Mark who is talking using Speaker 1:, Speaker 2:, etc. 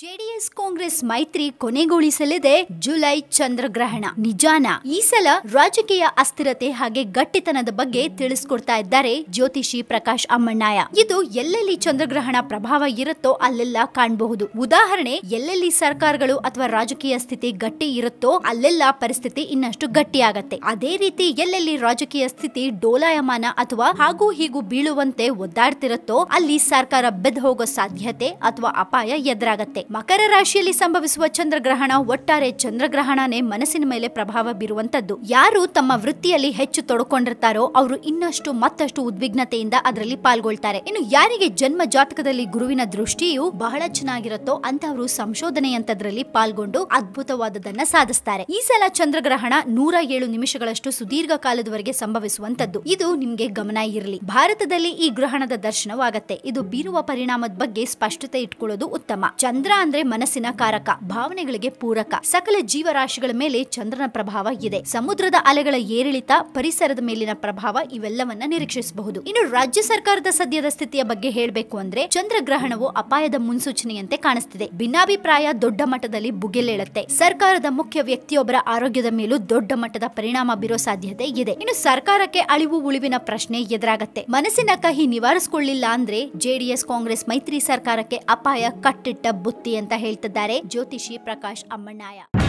Speaker 1: JDS Congress ಮೈತ್ರಿ ಕೊನೆಗೊಳಿಸಲಿದೆ July ಚಂದ್ರಗ್ರಹಣ ನಿಜಾನ ಈ ಸಲ ರಾಜಕೀಯ ಅಸ್ಥಿರತೆ ಹಾಗೆ ಗಟ್ಟಿತನದ ಬಗ್ಗೆ ತಿಳಿಸ್ಕೊಡ್ತಾ ಇದ್ದಾರೆ ಜ್ಯೋತಿಷಿ ಪ್ರಕಾಶ್ ಅಮ್ಮಣ್ಣಾಯ ಇದು ಎಲ್ಲೆಲ್ಲಿ ಚಂದ್ರಗ್ರಹಣ ಪ್ರಭಾವ ಇರುತ್ತೋ ಅಲ್ಲೆಲ್ಲ ಕಾಣಬಹುದು ಉದಾಹರಣೆ ಎಲ್ಲೆಲ್ಲಿ ಸರ್ಕಾರಗಳು ಅಥವಾ ರಾಜಕೀಯ ಸ್ಥಿತಿ ಗಟ್ಟಿ ಇರುತ್ತೋ ಅಲ್ಲೆಲ್ಲ ಪರಿಸ್ಥಿತಿ ಇನ್ನಷ್ಟು ಗಟ್ಟಿಯಾಗತ್ತೆ ಅದೇ ರೀತಿ ಎಲ್ಲೆಲ್ಲಿ ರಾಜಕೀಯ ಸ್ಥಿತಿ ಡೋಲಾಯಮಾನ ಅಥವಾ ಹಾಗೂ ಹೀಗೂ ಬೀಳುವಂತೆ ಒದ್ದಾಡ್ತಿರುತ್ತೋ ಅಲ್ಲಿ ಸರ್ಕಾರ ಬೆದ್ದು ಹೋಗೋ ಸಾಧ್ಯತೆ ಅಥವಾ ಅಪಾಯ ಎದುರಾಗತ್ತೆ ಮಕರ ರಾಶಿಯಲ್ಲಿ ಸಂಭವಿಸುವ ಚಂದ್ರಗ್ರಹಣ ಒಟ್ಟಾರೆ ಚಂದ್ರಗ್ರಹಣನೇ ಮನಸ್ಸಿನ ಮೇಲೆ ಪ್ರಭಾವ ಬೀರುವಂತದ್ದು ಯಾರು ತಮ್ಮ ವೃತ್ತಿಯಲ್ಲಿ ಹೆಚ್ಚು ತೊಡಕೊಂಡಿರ್ತಾರೋ ಅವರು ಇನ್ನಷ್ಟು ಮತ್ತಷ್ಟು ಉದ್ವಿಗ್ನತೆಯಿಂದ ಅದರಲ್ಲಿ ಪಾಲ್ಗೊಳ್ತಾರೆ ಇನ್ನು ಯಾರಿಗೆ ಜನ್ಮ ಜಾತಕದಲ್ಲಿ ಗುರುವಿನ ದೃಷ್ಟಿಯು ಬಹಳ ಚೆನ್ನಾಗಿರುತ್ತೋ ಅಂತ ಅವರು ಸಂಶೋಧನೆಯಂತದ್ರಲ್ಲಿ ಪಾಲ್ಗೊಂಡು ಅದ್ಭುತವಾದದನ್ನ ಸಾಧಿಸ್ತಾರೆ ಈ ಸಲ ಚಂದ್ರಗ್ರಹಣ ನೂರ ಏಳು ನಿಮಿಷಗಳಷ್ಟು ಸುದೀರ್ಘ ಕಾಲದವರೆಗೆ ಸಂಭವಿಸುವಂತದ್ದು ಇದು ನಿಮ್ಗೆ ಗಮನ ಇರಲಿ ಭಾರತದಲ್ಲಿ ಈ ಗ್ರಹಣದ ದರ್ಶನವಾಗತ್ತೆ ಇದು ಬೀರುವ ಪರಿಣಾಮದ ಬಗ್ಗೆ ಸ್ಪಷ್ಟತೆ ಇಟ್ಕೊಳ್ಳೋದು ಉತ್ತಮ ಚಂದ್ರ ಅಂದ್ರೆ ಮನಸ್ಸಿನ ಕಾರಕ ಭಾವನೆಗಳಿಗೆ ಪೂರಕ ಸಕಲ ಜೀವರಾಶಿಗಳ ಮೇಲೆ ಚಂದ್ರನ ಪ್ರಭಾವ ಇದೆ ಸಮುದ್ರದ ಅಲೆಗಳ ಏರಿಳಿತ ಪರಿಸರದ ಮೇಲಿನ ಪ್ರಭಾವ ಇವೆಲ್ಲವನ್ನ ನಿರೀಕ್ಷಿಸಬಹುದು ಇನ್ನು ರಾಜ್ಯ ಸರ್ಕಾರದ ಸದ್ಯದ ಸ್ಥಿತಿಯ ಬಗ್ಗೆ ಹೇಳಬೇಕು ಅಂದ್ರೆ ಚಂದ್ರಗ್ರಹಣವು ಅಪಾಯದ ಮುನ್ಸೂಚನೆಯಂತೆ ಕಾಣಿಸ್ತಿದೆ ಭಿನ್ನಾಭಿಪ್ರಾಯ ದೊಡ್ಡ ಮಟ್ಟದಲ್ಲಿ ಬುಗಿಲೇಳುತ್ತೆ ಸರ್ಕಾರದ ಮುಖ್ಯ ವ್ಯಕ್ತಿಯೊಬ್ಬರ ಆರೋಗ್ಯದ ಮೇಲೂ ದೊಡ್ಡ ಮಟ್ಟದ ಪರಿಣಾಮ ಬೀರೋ ಸಾಧ್ಯತೆ ಇದೆ ಇನ್ನು ಸರ್ಕಾರಕ್ಕೆ ಅಳಿವು ಉಳಿವಿನ ಪ್ರಶ್ನೆ ಎದುರಾಗತ್ತೆ ಮನಸ್ಸಿನ ಕಹಿ ನಿವಾರಿಸಿಕೊಳ್ಳಿಲ್ಲ ಅಂದ್ರೆ ಜೆಡಿಎಸ್ ಕಾಂಗ್ರೆಸ್ ಮೈತ್ರಿ ಸರ್ಕಾರಕ್ಕೆ ಅಪಾಯ ಕಟ್ಟಿಟ್ಟ ಬುತ್ತಿ ಅಂತ ಹೇಳ್ತಿದ್ದಾರೆ ಜ್ಯೋತಿಷಿ ಪ್ರಕಾಶ್ ಅಮ್ಮಣ್ಣಾಯ